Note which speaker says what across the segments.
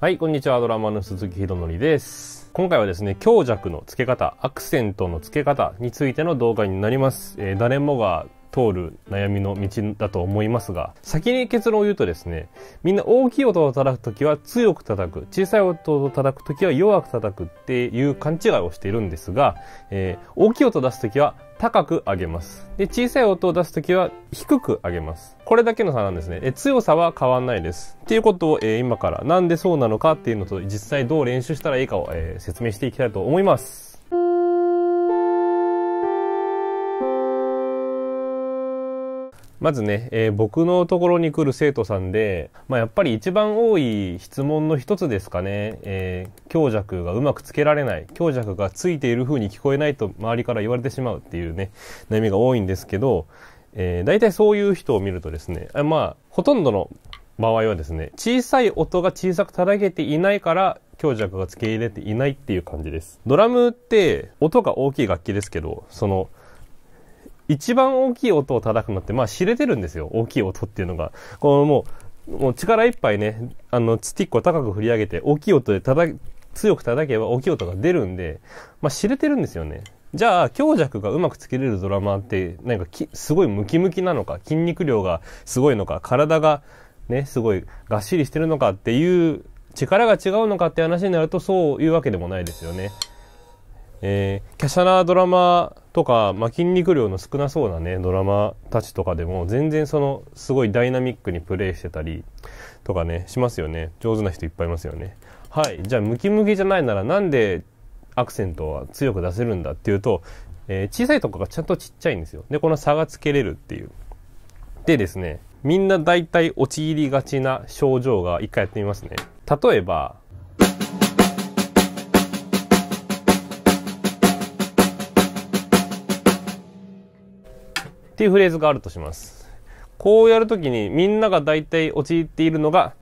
Speaker 1: はい、こんにちは。ドラマの鈴木ひろのりです。今回はですね、強弱の付け方、アクセントの付け方についての動画になります。えー、誰もが通る悩みの道だと思いますが、先に結論を言うとですね、みんな大きい音を叩くときは強く叩く、小さい音を叩くときは弱く叩くっていう勘違いをしているんですが、えー、大きい音を出すときは高く上げます。で、小さい音を出すときは低く上げます。これだけの差なんですね。え強さは変わんないです。っていうことを、えー、今からなんでそうなのかっていうのと実際どう練習したらいいかを、えー、説明していきたいと思います。まずね、えー、僕のところに来る生徒さんで、まあ、やっぱり一番多い質問の一つですかね、えー、強弱がうまくつけられない、強弱がついている風に聞こえないと周りから言われてしまうっていうね、悩みが多いんですけど、えー、大体そういう人を見るとですね、あまあ、ほとんどの場合はですね、小さい音が小さく叩けていないから強弱がつけ入れていないっていう感じです。ドラムって音が大きい楽器ですけど、その一番大きい音を叩くのって、まあ知れてるんですよ。大きい音っていうのが。このもう、もう力いっぱいね、あの、スティックを高く振り上げて、大きい音で叩き、強く叩けば大きい音が出るんで、まあ知れてるんですよね。じゃあ、強弱がうまくつけれるドラマーって、なんかすごいムキムキなのか、筋肉量がすごいのか、体がね、すごいがっしりしてるのかっていう、力が違うのかって話になると、そういうわけでもないですよね。えー、華奢なドラマとか、まあ、筋肉量の少なそうなねドラマたちとかでも全然そのすごいダイナミックにプレイしてたりとかねしますよね上手な人いっぱいいますよねはいじゃあムキムキじゃないならなんでアクセントは強く出せるんだっていうと、えー、小さいとこがちゃんとちっちゃいんですよでこの差がつけれるっていうでですねみんな大体陥りがちな症状が一回やってみますね例えばっていうフレーズがあるとします。こうやるときにみんなが大体陥っているのが、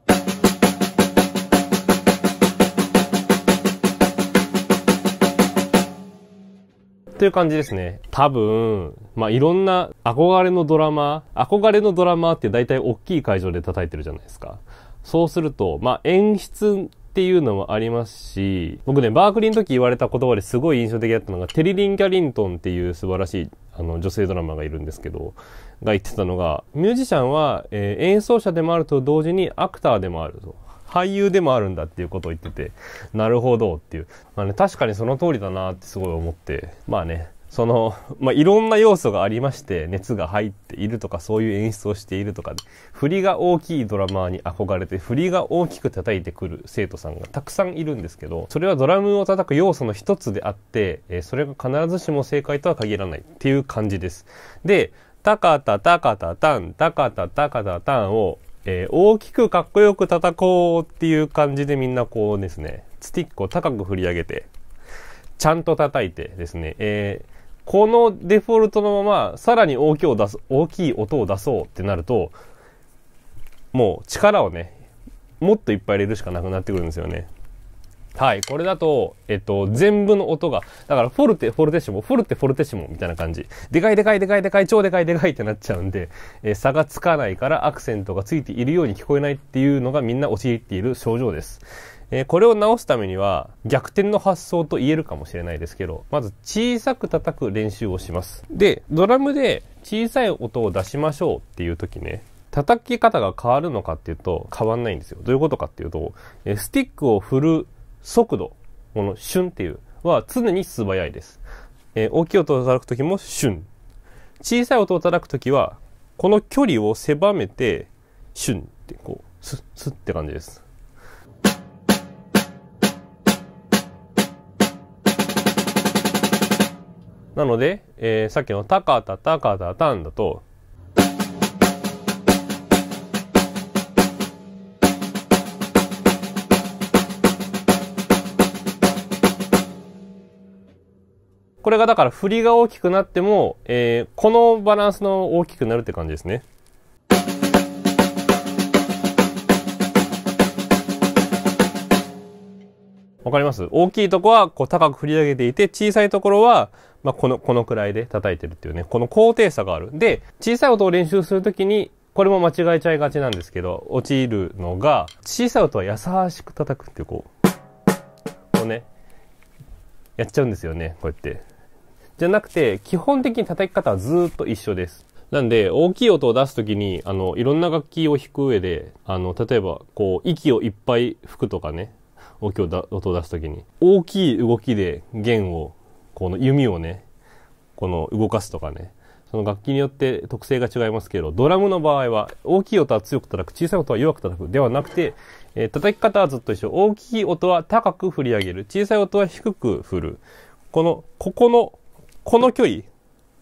Speaker 1: という感じですね。多分、まあ、いろんな憧れのドラマ、憧れのドラマって大体大きい会場で叩いてるじゃないですか。そうすると、まあ、演出っていうのもありますし、僕ね、バークリーの時言われた言葉ですごい印象的だったのが、テリリン・キャリントンっていう素晴らしいあの女性ドラマがいるんですけど、が言ってたのが、ミュージシャンは、えー、演奏者でもあると同時にアクターでもあると。俳優でもあるんだっていうことを言ってて、なるほどっていう。まあね、確かにその通りだなってすごい思って、まあね、その、まあ、いろんな要素がありまして、熱が入っているとか、そういう演出をしているとか、振りが大きいドラマーに憧れて、振りが大きく叩いてくる生徒さんがたくさんいるんですけど、それはドラムを叩く要素の一つであって、えそれが必ずしも正解とは限らないっていう感じです。で、タカタタカタタン、タカタタカタタンを、えー、大きくかっこよく叩こうっていう感じでみんなこうですね、スティックを高く振り上げて、ちゃんと叩いてですね、えーこのデフォルトのまま、さらに大きを出す、大きい音を出そうってなると、もう力をね、もっといっぱい入れるしかなくなってくるんですよね。はい。これだと、えっと、全部の音が、だからフォルテ、フォルテッシモ、フォルテ、フォルテッシモみたいな感じ。でかいでかいでかいでかい、超でかいでかいってなっちゃうんで、えー、差がつかないからアクセントがついているように聞こえないっていうのがみんな教っている症状です。えー、これを直すためには逆転の発想と言えるかもしれないですけど、まず小さく叩く練習をします。で、ドラムで小さい音を出しましょうっていう時ね、叩き方が変わるのかっていうと変わんないんですよ。どういうことかっていうと、えー、スティックを振る速度、このシュンっていうは常に素早いです。えー、大きい音を叩く時もシュン。小さい音を叩く時は、この距離を狭めて、シュンってこう、スッ、スッって感じです。なので、えー、さっきのタカタタカタタンだと、これがだから振りが大きくなっても、えー、このバランスの大きくなるって感じですね。わかります大きいとこはこう高く振り上げていて、小さいところはまあ、この、このくらいで叩いてるっていうね、この高低差がある。で、小さい音を練習するときに、これも間違えちゃいがちなんですけど、落ちるのが、小さい音は優しく叩くってこう、こうね、やっちゃうんですよね、こうやって。じゃなくて、基本的に叩き方はずっと一緒です。なんで、大きい音を出すときに、あの、いろんな楽器を弾く上で、あの、例えば、こう、息をいっぱい吹くとかね、大きい音を出すときに、大きい動きで弦をこの弓をねこの動かすとかねその楽器によって特性が違いますけどドラムの場合は大きい音は強く叩く小さい音は弱く叩くではなくて、えー、叩き方はずっと一緒大きい音は高く振り上げる小さい音は低く振るこのここのこの距離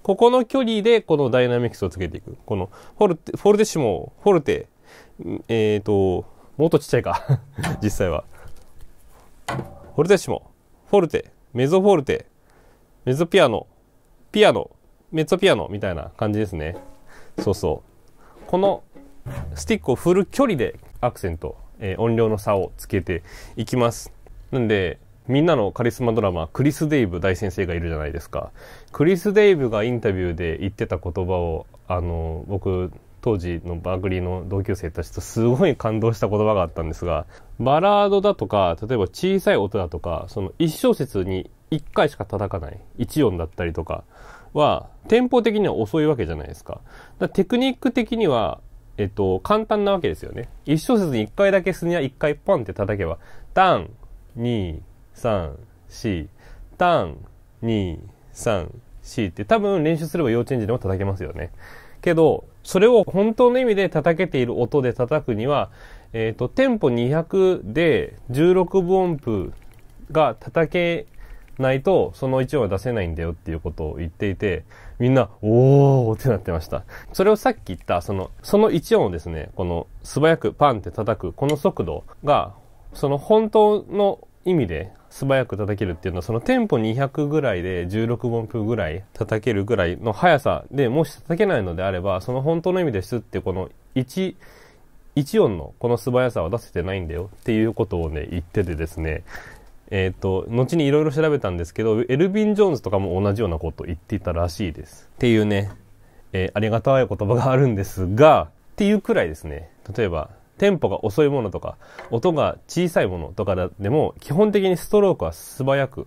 Speaker 1: ここの距離でこのダイナミクスをつけていくこのフォルテフォルテッシモフォルテえっ、ー、ともっとちっちゃいか 実際はフォルテッシモフォルテメゾフォルテメゾピアノ、ピアノ、メゾピアノみたいな感じですね。そうそう。このスティックを振る距離でアクセント、えー、音量の差をつけていきます。なんで、みんなのカリスマドラマ、クリス・デイブ大先生がいるじゃないですか。クリス・デイブがインタビューで言ってた言葉を、あの、僕、当時のバーグリーの同級生たちとすごい感動した言葉があったんですが、バラードだとか、例えば小さい音だとか、その一小節に1回しか叩かない1音だったりとかはテンポ的には遅いわけじゃないですかだテクニック的にはえっと簡単なわけですよね1小節に1回だけスニア1回ポンって叩けばタン234タン234って多分練習すれば幼稚園児でも叩けますよねけどそれを本当の意味で叩けている音で叩くにはえっ、とテンポ200で16分音符が叩けないと、その1音は出せないんだよっていうことを言っていて、みんな、おーってなってました。それをさっき言った、その、その1音をですね、この素早くパンって叩く、この速度が、その本当の意味で素早く叩けるっていうのは、そのテンポ200ぐらいで16分分ぐらい叩けるぐらいの速さでもし叩けないのであれば、その本当の意味ですってこの1、1音のこの素早さは出せてないんだよっていうことをね、言っててですね、えっ、ー、と、後にいろいろ調べたんですけど、エルビン・ジョーンズとかも同じようなこと言っていたらしいです。っていうね、えー、ありがたい言葉があるんですが、っていうくらいですね、例えば、テンポが遅いものとか、音が小さいものとかでも、基本的にストロークは素早くっ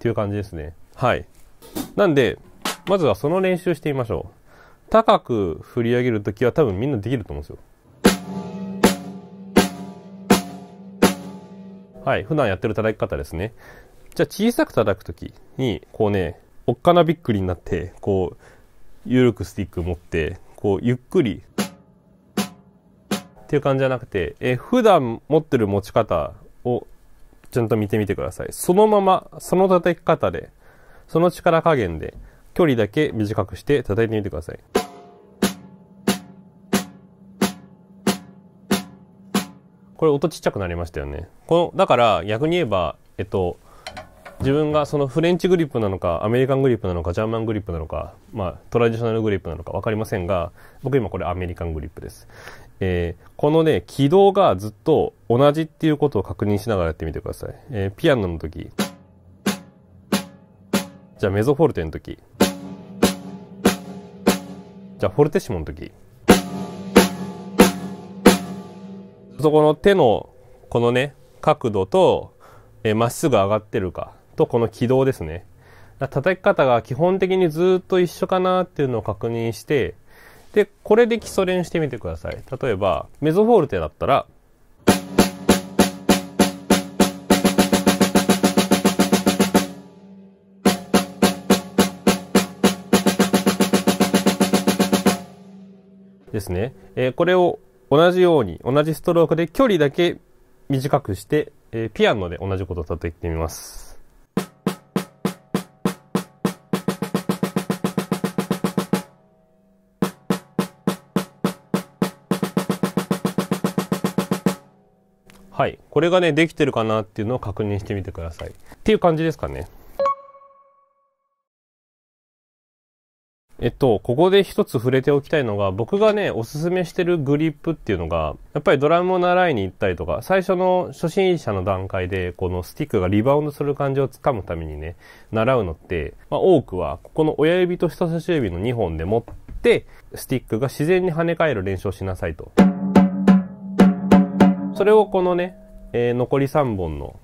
Speaker 1: ていう感じですね。はい。なんで、まずはその練習してみましょう。高く振り上げるときは多分みんなできると思うんですよ。はい、普段やってる叩き方ですね。じゃあ小さく叩くときに、こうね、おっかなびっくりになって、こう、ゆるくスティック持って、こう、ゆっくり、っていう感じじゃなくて、え普段持ってる持ち方をちゃんと見てみてください。そのまま、その叩き方で、その力加減で、距離だけ短くして叩いてみてください。これ音ちっちゃくなりましたよねこのだから逆に言えばえっと自分がそのフレンチグリップなのかアメリカングリップなのかジャーマングリップなのか、まあ、トラディショナルグリップなのか分かりませんが僕今これアメリカングリップです、えー、このね軌道がずっと同じっていうことを確認しながらやってみてください、えー、ピアノの時じゃあメゾフォルテの時じゃあフォルテシモの時そこの手のこのね角度とえー、っすぐ上がってるかとこの軌道ですね叩き方が基本的にずっと一緒かなっていうのを確認してでこれで基礎練してみてください例えばメゾフォルテだったらですね、えー、これを同じように、同じストロークで距離だけ短くして、えー、ピアノで同じことを叩いてみます。はい。これがね、できてるかなっていうのを確認してみてください。っていう感じですかね。えっと、ここで一つ触れておきたいのが、僕がね、おすすめしてるグリップっていうのが、やっぱりドラムを習いに行ったりとか、最初の初心者の段階で、このスティックがリバウンドする感じをつかむためにね、習うのって、まあ多くは、ここの親指と人差し指の2本で持って、スティックが自然に跳ね返る練習をしなさいと。それをこのね、えー、残り3本の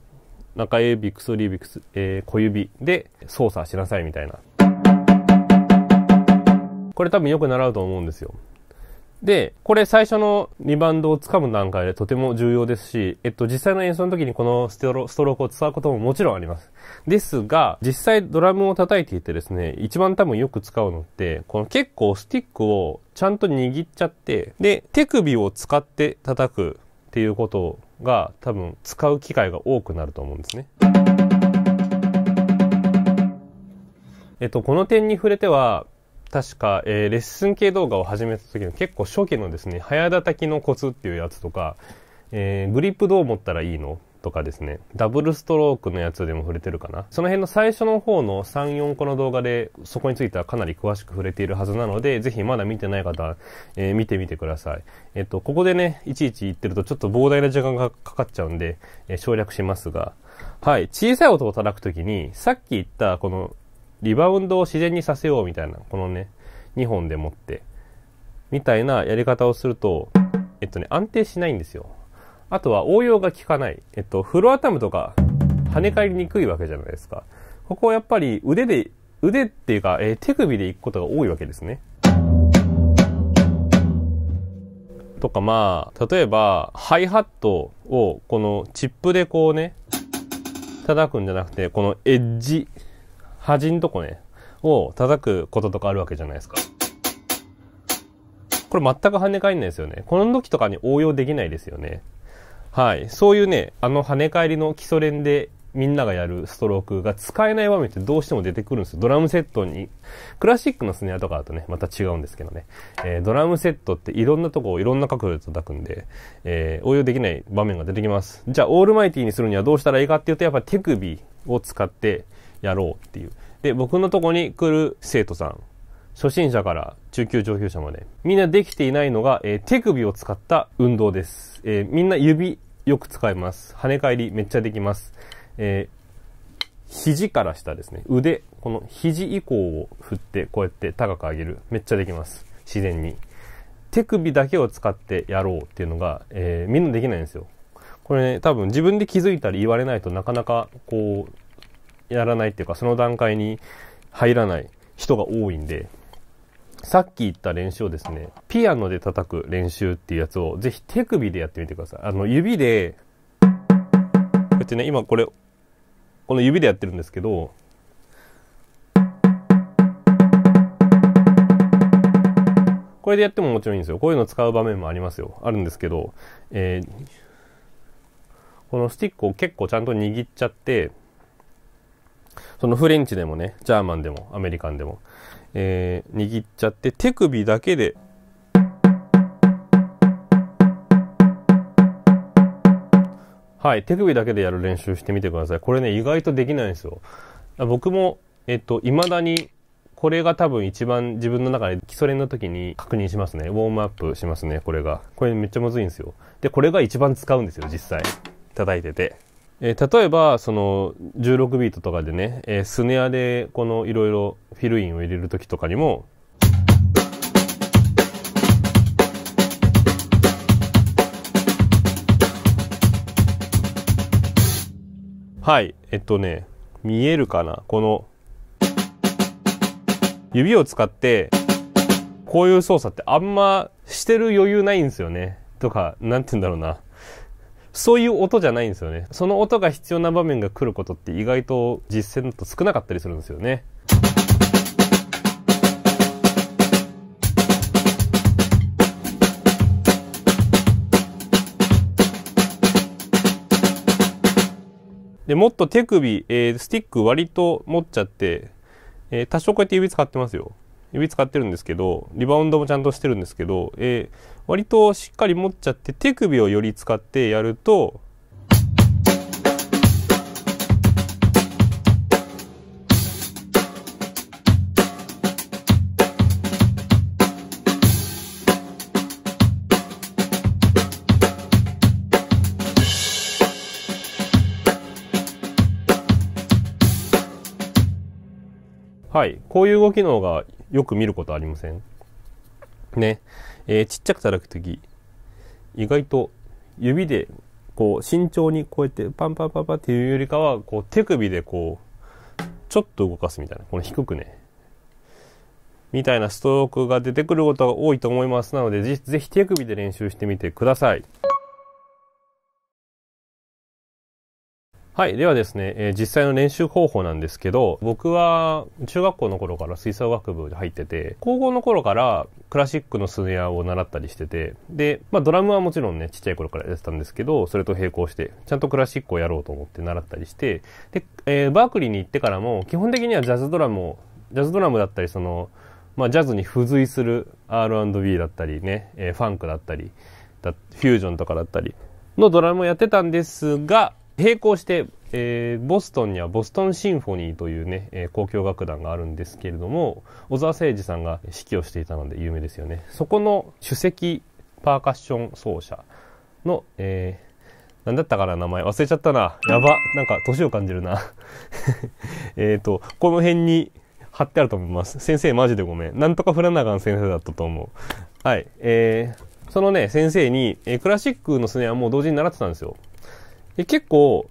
Speaker 1: 中指、薬指、えー、小指で操作しなさいみたいな。これ多分よく習うと思うんですよ。で、これ最初のリバウンドを掴む段階でとても重要ですし、えっと、実際の演奏の時にこのストロークを使うことももちろんあります。ですが、実際ドラムを叩いていてですね、一番多分よく使うのって、この結構スティックをちゃんと握っちゃって、で、手首を使って叩くっていうことが多分使う機会が多くなると思うんですね。えっと、この点に触れては、確か、えー、レッスン系動画を始めた時の結構初期のですね、早叩きのコツっていうやつとか、えー、グリップどう持ったらいいのとかですね、ダブルストロークのやつでも触れてるかな。その辺の最初の方の3、4個の動画で、そこについてはかなり詳しく触れているはずなので、ぜひまだ見てない方、えー、見てみてください。えっと、ここでね、いちいち言ってるとちょっと膨大な時間がかかっちゃうんで、えー、省略しますが、はい、小さい音を叩くときに、さっき言ったこのリバウンドを自然にさせようみたいな、このね、2本でもって、みたいなやり方をすると、えっとね、安定しないんですよ。あとは応用が効かない。えっと、フロアタムとか跳ね返りにくいわけじゃないですか。ここはやっぱり腕で、腕っていうか、えー、手首で行くことが多いわけですね。とかまあ、例えば、ハイハットをこのチップでこうね、叩くんじゃなくて、このエッジ、端んとこね、を叩くこととかあるわけじゃないですか。これ全く跳ね返んないですよね。この時とかに応用できないですよね。はい。そういうね、あの跳ね返りの基礎練でみんながやるストロークが使えない場面ってどうしても出てくるんですよ。ドラムセットに。クラシックのスネアとかだとね、また違うんですけどね。えー、ドラムセットっていろんなとこをいろんな角度で叩くんで、えー、応用できない場面が出てきます。じゃあ、オールマイティにするにはどうしたらいいかっていうと、やっぱ手首を使って、やろうっていう。で、僕のとこに来る生徒さん、初心者から中級上級者まで、みんなできていないのが、えー、手首を使った運動です。えー、みんな指よく使います。跳ね返りめっちゃできます。えー、肘から下ですね。腕、この肘以降を振って、こうやって高く上げる。めっちゃできます。自然に。手首だけを使ってやろうっていうのが、えー、みんなできないんですよ。これね、多分自分で気づいたり言われないとなかなかこうやらないっていうか、その段階に入らない人が多いんで、さっき言った練習をですね、ピアノで叩く練習っていうやつを、ぜひ手首でやってみてください。あの、指で、こうやってね、今これ、この指でやってるんですけど、これでやってももちろんいいんですよ。こういうの使う場面もありますよ。あるんですけど、えー、このスティックを結構ちゃんと握っちゃって、そのフレンチでもね、ジャーマンでも、アメリカンでも、えー、握っちゃって、手首だけで、はい、手首だけでやる練習してみてください。これね、意外とできないんですよ。僕も、えっと、未だに、これが多分一番自分の中で基礎練の時に確認しますね。ウォームアップしますね、これが。これめっちゃむずいんですよ。で、これが一番使うんですよ、実際。叩いてて。えー、例えばその16ビートとかでね、えー、スネアでこのいろいろフィルインを入れる時とかにもはいえっとね見えるかなこの指を使ってこういう操作ってあんましてる余裕ないんですよねとか何て言うんだろうなそういう音じゃないんですよね。その音が必要な場面が来ることって意外と実践だと少なかったりするんですよね。で、もっと手首、えー、スティック割と持っちゃって、えー、多少こうやって指使ってますよ。指使ってるんですけどリバウンドもちゃんとしてるんですけど、えー、割としっかり持っちゃって手首をより使ってやるとはい。こういう動きの方がよく見ることありませんね。えー、ちっちゃく叩く時意外と指で、こう、慎重にこうやってパンパンパンパンっていうよりかは、こう、手首でこう、ちょっと動かすみたいな。この低くね。みたいなストロークが出てくることが多いと思います。なので、ぜひ手首で練習してみてください。はい。ではですね、えー、実際の練習方法なんですけど、僕は中学校の頃から吹奏楽部で入ってて、高校の頃からクラシックのスネアを習ったりしてて、で、まあドラムはもちろんね、ちっちゃい頃からやってたんですけど、それと並行して、ちゃんとクラシックをやろうと思って習ったりして、で、えー、バークリーに行ってからも、基本的にはジャズドラムを、ジャズドラムだったり、その、まあジャズに付随する R&B だったりね、えー、ファンクだったり、フュージョンとかだったりのドラムをやってたんですが、並行して、えー、ボストンにはボストンシンフォニーというね、えー、交響楽団があるんですけれども小澤征爾さんが指揮をしていたので有名ですよねそこの首席パーカッション奏者の、えー、何だったかな名前忘れちゃったな。やば。なんか、年を感じるな えっと、この辺に貼ってあると思います。先生マジでごめん。なんとかフラナガン先生だったと思う。はい。えー、そのね、先生に、えー、クラシックのスネアも同時に習ってたんですよ。で、結構、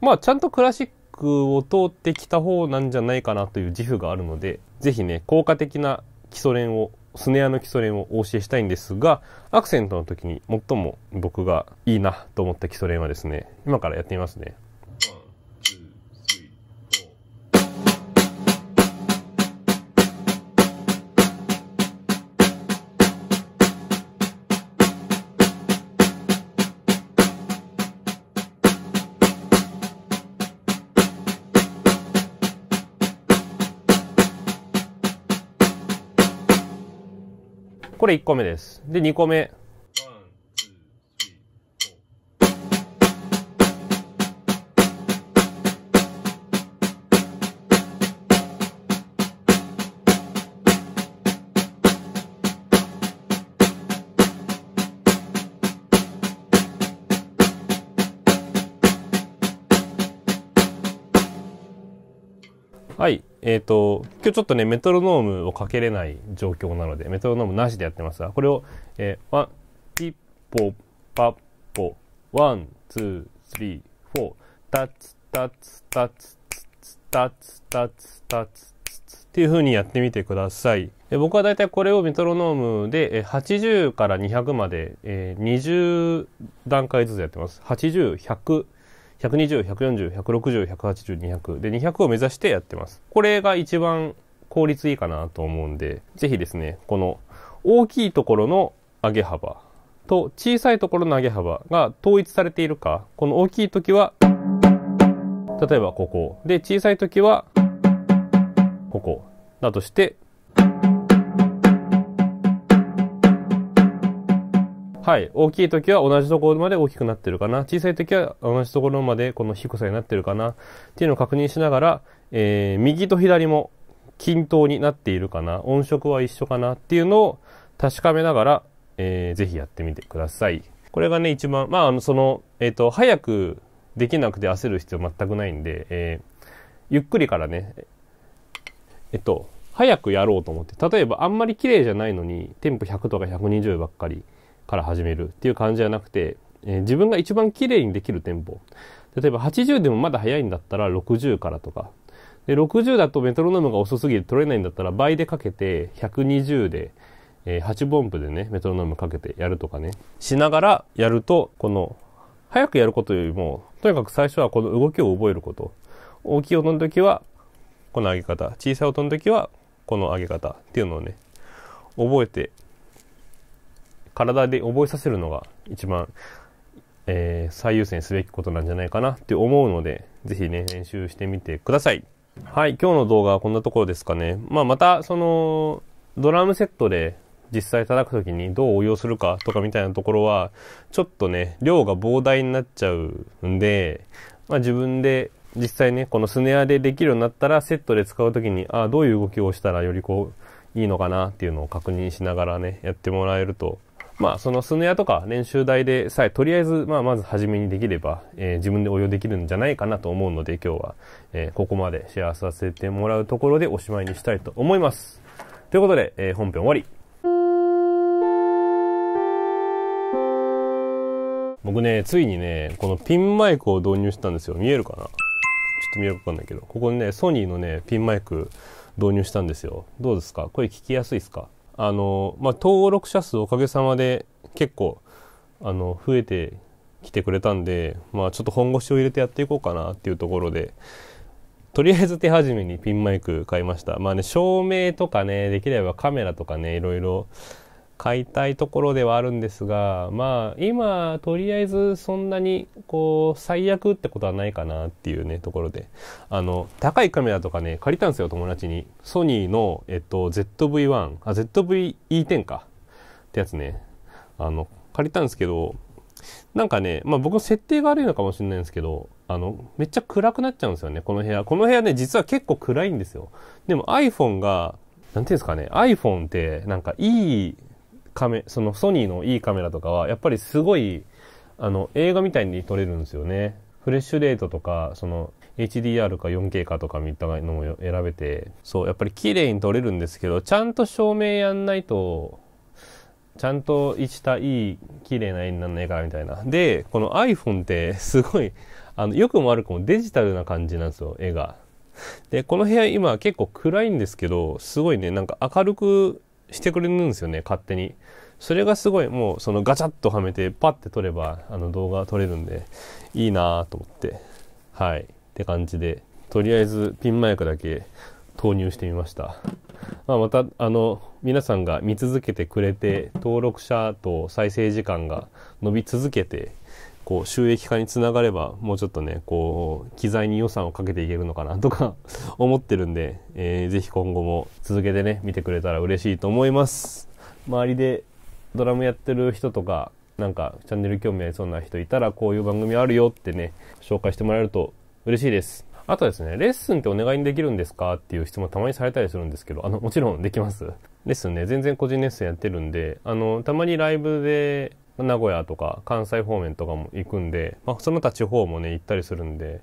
Speaker 1: まあ、ちゃんとクラシックを通ってきた方なんじゃないかなという自負があるので、ぜひね、効果的な基礎練を、スネアの基礎練をお教えしたいんですが、アクセントの時に最も僕がいいなと思った基礎練はですね、今からやってみますね。これ1個目です。で、2個目。ちょっとね、メトロノームをかけれない状況なので、メトロノームなしでやってますが、これを、えー、ワン、ピッポ、パッポ、ワン、ツー、スリー、フォー、タツ、タツ、タツ、タツ、タツ、タツ、っていう風にやってみてください。え僕はだいたいこれをメトロノームで80から200まで、え20段階ずつやってます。80、100、120、140、160、180、200で200を目指してやってます。これが一番効率いいかなと思うんで、ぜひですね、この大きいところの上げ幅と小さいところの上げ幅が統一されているか、この大きい時は、例えばここ。で、小さい時は、ここ。だとして、はい。大きい時は同じところまで大きくなってるかな。小さい時は同じところまでこの低さになってるかな。っていうのを確認しながら、えー、右と左も均等になっているかな、音色は一緒かなっていうのを確かめながら、えー、ぜひやってみてください。これがね、一番、まあ、あの、その、えっ、ー、と、早くできなくて焦る必要全くないんで、えー、ゆっくりからね、えっと、早くやろうと思って、例えばあんまり綺麗じゃないのに、テンポ100とか120ばっかりから始めるっていう感じじゃなくて、えー、自分が一番綺麗にできるテンポ。例えば80でもまだ早いんだったら60からとか、で、60だとメトロノームが遅すぎて取れないんだったら倍でかけて、120で、えー、8分音符でね、メトロノームかけてやるとかね、しながらやると、この、早くやることよりも、とにかく最初はこの動きを覚えること。大きい音の時は、この上げ方。小さい音の時は、この上げ方っていうのをね、覚えて、体で覚えさせるのが一番、えー、最優先すべきことなんじゃないかなって思うので、ぜひね、練習してみてください。はい、今日の動画はこんなところですかね。まあ、また、その、ドラムセットで実際叩く時にどう応用するかとかみたいなところは、ちょっとね、量が膨大になっちゃうんで、まあ、自分で実際ね、このスネアでできるようになったら、セットで使う時に、ああ、どういう動きをしたらよりこう、いいのかなっていうのを確認しながらね、やってもらえるとまあ、そのスネアとか練習台でさえ、とりあえず、まあ、まず初めにできれば、えー、自分で応用できるんじゃないかなと思うので、今日は、えー、ここまでシェアさせてもらうところでおしまいにしたいと思います。ということで、えー、本編終わり。僕ね、ついにね、このピンマイクを導入したんですよ。見えるかなちょっと見えるかわかんないけど。ここにね、ソニーのね、ピンマイク導入したんですよ。どうですか声聞きやすいですかあの、まあ、登録者数おかげさまで結構、あの、増えてきてくれたんで、まあ、ちょっと本腰を入れてやっていこうかなっていうところで、とりあえず手始めにピンマイク買いました。まあね、照明とかね、できればカメラとかね、いろいろ、買いたいところではあるんですが、まあ、今、とりあえずそんなに、こう、最悪ってことはないかなっていうね、ところで。あの、高いカメラとかね、借りたんですよ、友達に。ソニーの、えっと、ZV-1、あ、ZV-E10 か。ってやつね。あの、借りたんですけど、なんかね、まあ僕設定が悪いのかもしれないんですけど、あの、めっちゃ暗くなっちゃうんですよね、この部屋。この部屋ね、実は結構暗いんですよ。でも iPhone が、なんていうんですかね、iPhone ってなんかいいカメ、そのソニーのいいカメラとかは、やっぱりすごい、あの、映画みたいに撮れるんですよね。フレッシュレートとか、その、HDR か 4K かとかみたいなのも選べて、そう、やっぱり綺麗に撮れるんですけど、ちゃんと照明やんないと、ちゃんと一たいい綺麗な絵になんないからみたいな。で、この iPhone ってすごい、あの、良くも悪くもデジタルな感じなんですよ、絵が。で、この部屋今結構暗いんですけど、すごいね、なんか明るくしてくれるんですよね、勝手に。それがすごい、もうそのガチャッとはめて、パッて撮れば、あの動画撮れるんで、いいなぁと思って。はい。って感じで、とりあえずピンマイクだけ投入してみました。まあ、また、あの、皆さんが見続けてくれて、登録者と再生時間が伸び続けてこう収益化につながればもうちょっとねこう機材に予算をかけていけるのかなとか 思ってるんで、えー、ぜひ今後も続けてね見てくれたら嬉しいと思います周りでドラムやってる人とかなんかチャンネル興味ありそうな人いたらこういう番組あるよってね紹介してもらえると嬉しいですあとですね、レッスンってお願いにできるんですかっていう質問たまにされたりするんですけど、あの、もちろんできます。レッスンね、全然個人レッスンやってるんで、あの、たまにライブで名古屋とか関西方面とかも行くんで、まあ、その他地方もね行ったりするんで、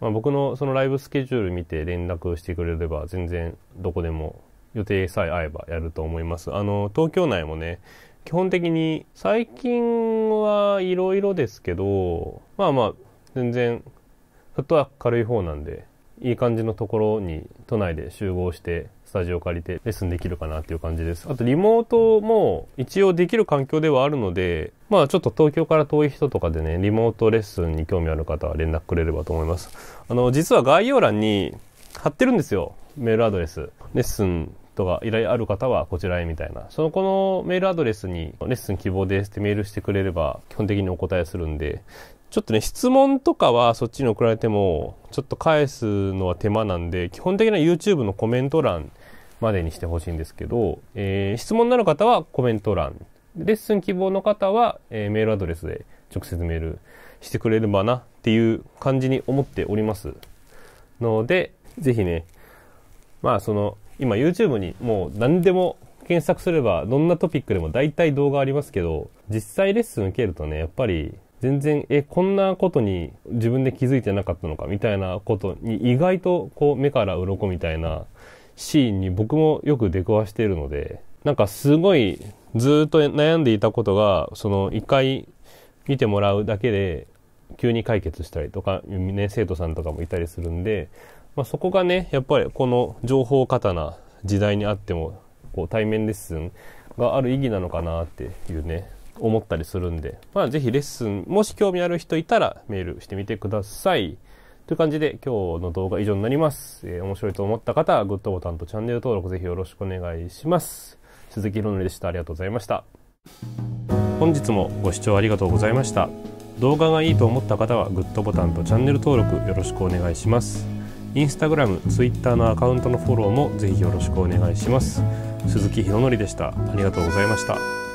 Speaker 1: まあ、僕のそのライブスケジュール見て連絡してくれれば全然どこでも予定さえ合えばやると思いますあの東京内もね基本的に最近はいろいろですけどまあまあ全然フットワーク軽い方なんでいい感じのところに都内で集合してスタジオ借りてレッスンできるかなっていう感じです。あとリモートも一応できる環境ではあるので、まあちょっと東京から遠い人とかでね、リモートレッスンに興味ある方は連絡くれればと思います。あの、実は概要欄に貼ってるんですよ。メールアドレス。レッスンとか依頼ある方はこちらへみたいな。そのこのメールアドレスにレッスン希望ですってメールしてくれれば基本的にお答えするんで、ちょっとね、質問とかはそっちに送られても、ちょっと返すのは手間なんで、基本的には YouTube のコメント欄までにしてほしいんですけど、えー、質問のある方はコメント欄、レッスン希望の方は、えー、メールアドレスで直接メールしてくれればなっていう感じに思っておりますので、ぜひね、まあその、今 YouTube にもう何でも検索すればどんなトピックでも大体動画ありますけど、実際レッスン受けるとね、やっぱり全然、え、こんなことに自分で気づいてなかったのかみたいなことに意外とこう目から鱗みたいなシーンに僕もよく出くわしているのでなんかすごいずっと悩んでいたことがその一回見てもらうだけで急に解決したりとか、ね、生徒さんとかもいたりするんで、まあ、そこがねやっぱりこの情報過多な時代にあってもこう対面レッスンがある意義なのかなっていうね思ったりするんで、まあ、ぜレッスンもし興味ある人いたらメールしてみてください。という感じで今日の動画以上になります。えー、面白いと思った方はグッドボタンとチャンネル登録ぜひよろしくお願いします。鈴木ひろのりでした。ありがとうございました。本日もご視聴ありがとうございました。動画がいいと思った方はグッドボタンとチャンネル登録よろしくお願いします。インスタグラム、ツイッターのアカウントのフォローもぜひよろしくお願いします。鈴木ひろのりでした。ありがとうございました。